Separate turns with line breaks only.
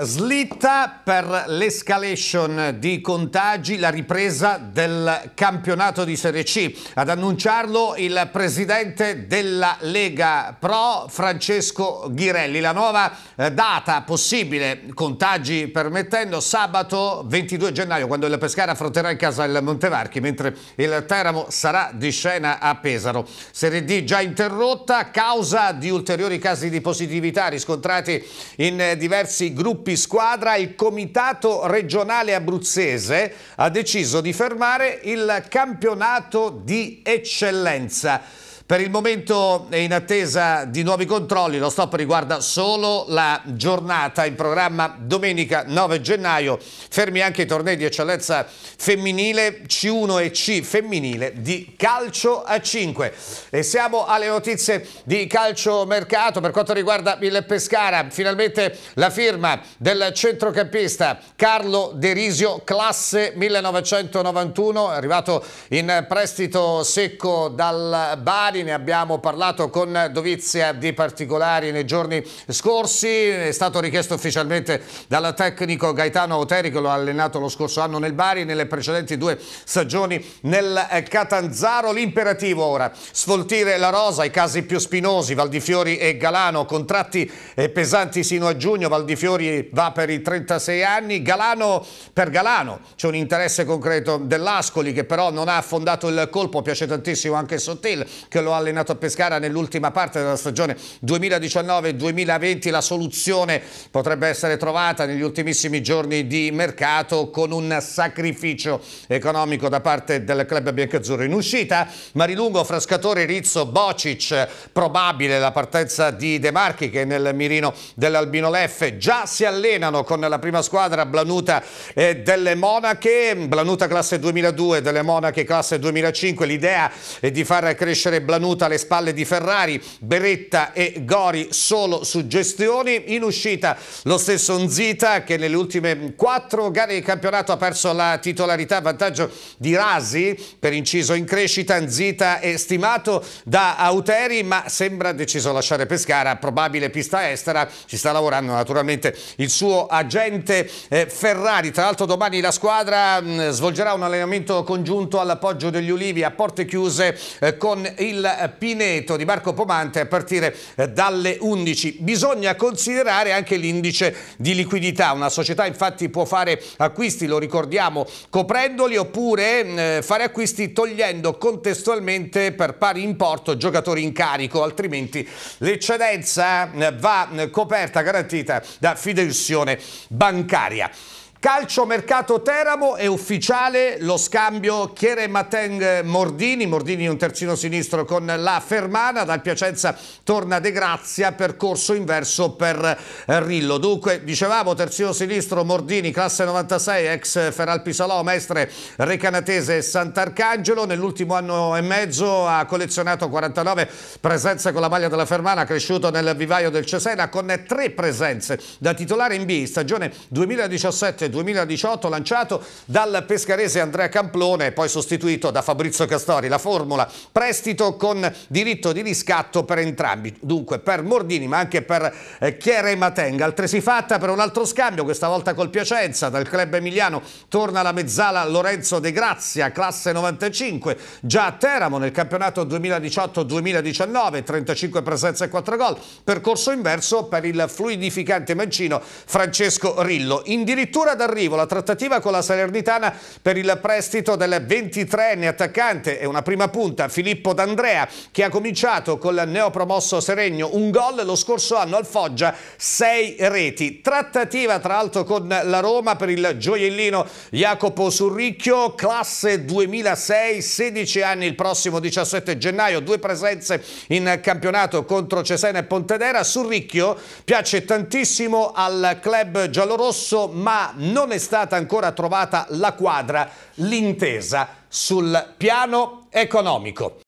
Slitta per l'escalation di contagi la ripresa del campionato di Serie C. Ad annunciarlo il presidente della Lega Pro Francesco Ghirelli. La nuova eh, data possibile, contagi permettendo, sabato 22 gennaio quando il Pescara affronterà in casa il Montevarchi mentre il Teramo sarà di scena a Pesaro. Serie D già interrotta a causa di ulteriori casi di positività riscontrati in eh, diversi gruppi squadra, il Comitato regionale abruzzese ha deciso di fermare il campionato di eccellenza. Per il momento è in attesa di nuovi controlli, lo stop riguarda solo la giornata in programma domenica 9 gennaio, fermi anche i tornei di eccellenza femminile C1 e C femminile di calcio a 5. E siamo alle notizie di calcio mercato per quanto riguarda il Pescara, finalmente la firma del centrocampista Carlo Derisio, classe 1991, arrivato in prestito secco dal Bari locali, ne abbiamo parlato con dovizia di particolari nei giorni scorsi, è stato richiesto ufficialmente dal tecnico Gaetano Oteri che lo ha allenato lo scorso anno nel Bari, nelle precedenti due stagioni nel eh, Catanzaro, l'imperativo ora, sfoltire la rosa, i casi più spinosi, Valdifiori e Galano, contratti eh, pesanti sino a giugno, Valdifiori va per i 36 anni, Galano per Galano c'è un interesse concreto dell'Ascoli che però non ha affondato il colpo, piace tantissimo anche Sottil che lo lo ha allenato a Pescara nell'ultima parte della stagione 2019-2020. La soluzione potrebbe essere trovata negli ultimissimi giorni di mercato con un sacrificio economico da parte del club biancazzurro in uscita. Marilungo, Frascatore, Rizzo, Bocic, probabile la partenza di De Marchi che nel mirino dell'Albino Leffe già si allenano con la prima squadra Blanuta e delle Monache, Blanuta classe 2002 delle Monache classe 2005. L'idea è di far crescere Blanuta tenuta alle spalle di Ferrari, Beretta e Gori solo suggestioni. In uscita lo stesso Nzita che nelle ultime quattro gare di campionato ha perso la titolarità a vantaggio di Rasi, per inciso in crescita. Nzita è stimato da Auteri ma sembra deciso a lasciare Pescara, probabile pista estera. Ci sta lavorando naturalmente il suo agente eh, Ferrari. Tra l'altro domani la squadra mm, svolgerà un allenamento congiunto all'appoggio degli Ulivi a porte chiuse eh, con il Pineto di Marco Pomante a partire eh, dalle 11. Bisogna considerare anche l'indice di liquidità. Una società infatti può fare acquisti, lo ricordiamo, coprendoli oppure mm, eh, fare acquisti togliendo contestualmente per pari importo giocatori in carico, altrimenti l'eccedenza eh, va mm, coperta, garantita da fideiussione bancaria. Calcio Mercato Teramo è ufficiale lo scambio Chiere Mateng Mordini, Mordini un terzino sinistro con la Fermana, dal Piacenza torna De Grazia, percorso inverso per eh, Rillo. Dunque dicevamo terzino sinistro Mordini, classe 96, ex Feralpi Salò, maestre Recanatese e Sant'Arcangelo, nell'ultimo anno e mezzo ha collezionato 49 presenze con la maglia della Fermana, cresciuto nel vivaio del Cesena con tre presenze da titolare in B, stagione 2017 2018 lanciato dal pescarese Andrea Camplone e poi sostituito da Fabrizio Castori. La formula prestito con diritto di riscatto per entrambi, dunque per Mordini ma anche per eh, Chiere Matenga. Altresì fatta per un altro scambio, questa volta col Piacenza, dal club emiliano torna la mezzala Lorenzo De Grazia, classe 95, già a Teramo nel campionato 2018-2019, 35 presenze e 4 gol, percorso inverso per il fluidificante mancino Francesco Rillo. Addirittura arrivo la trattativa con la Salernitana per il prestito del 23enne attaccante e una prima punta Filippo D'Andrea che ha cominciato col neopromosso Seregno un gol lo scorso anno al Foggia 6 reti. Trattativa tra l'altro con la Roma per il gioiellino Jacopo Surricchio classe 2006 16 anni il prossimo 17 gennaio due presenze in campionato contro Cesena e Pontedera. Surricchio piace tantissimo al club giallorosso ma non non è stata ancora trovata la quadra, l'intesa sul piano economico.